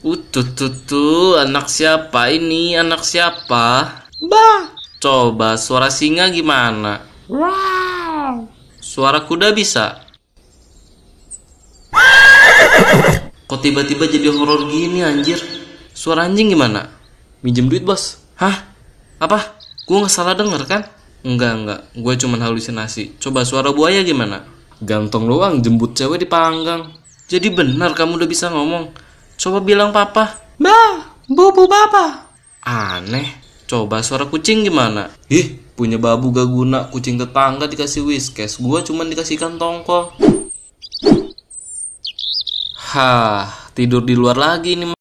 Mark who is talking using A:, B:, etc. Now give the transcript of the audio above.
A: Uh, tutu anak siapa ini? Anak siapa? Ba. Coba suara singa gimana?
B: Wow.
A: Suara kuda bisa? Kok tiba-tiba jadi horor gini anjir? Suara anjing gimana? Minjem duit bos. Hah? Apa? Gue nggak salah dengar kan? Enggak, enggak. Gue cuma halusinasi. Coba suara buaya gimana? Gantong doang, jembut cewek di panggang. Jadi benar kamu udah bisa ngomong. Coba bilang papa. Ba, bubu papa. Aneh. Coba suara kucing gimana? Ih, punya babu gak guna. Kucing tetangga dikasih whiskas. Gua cuma dikasihkan tongkol. Hah, tidur di luar lagi nih.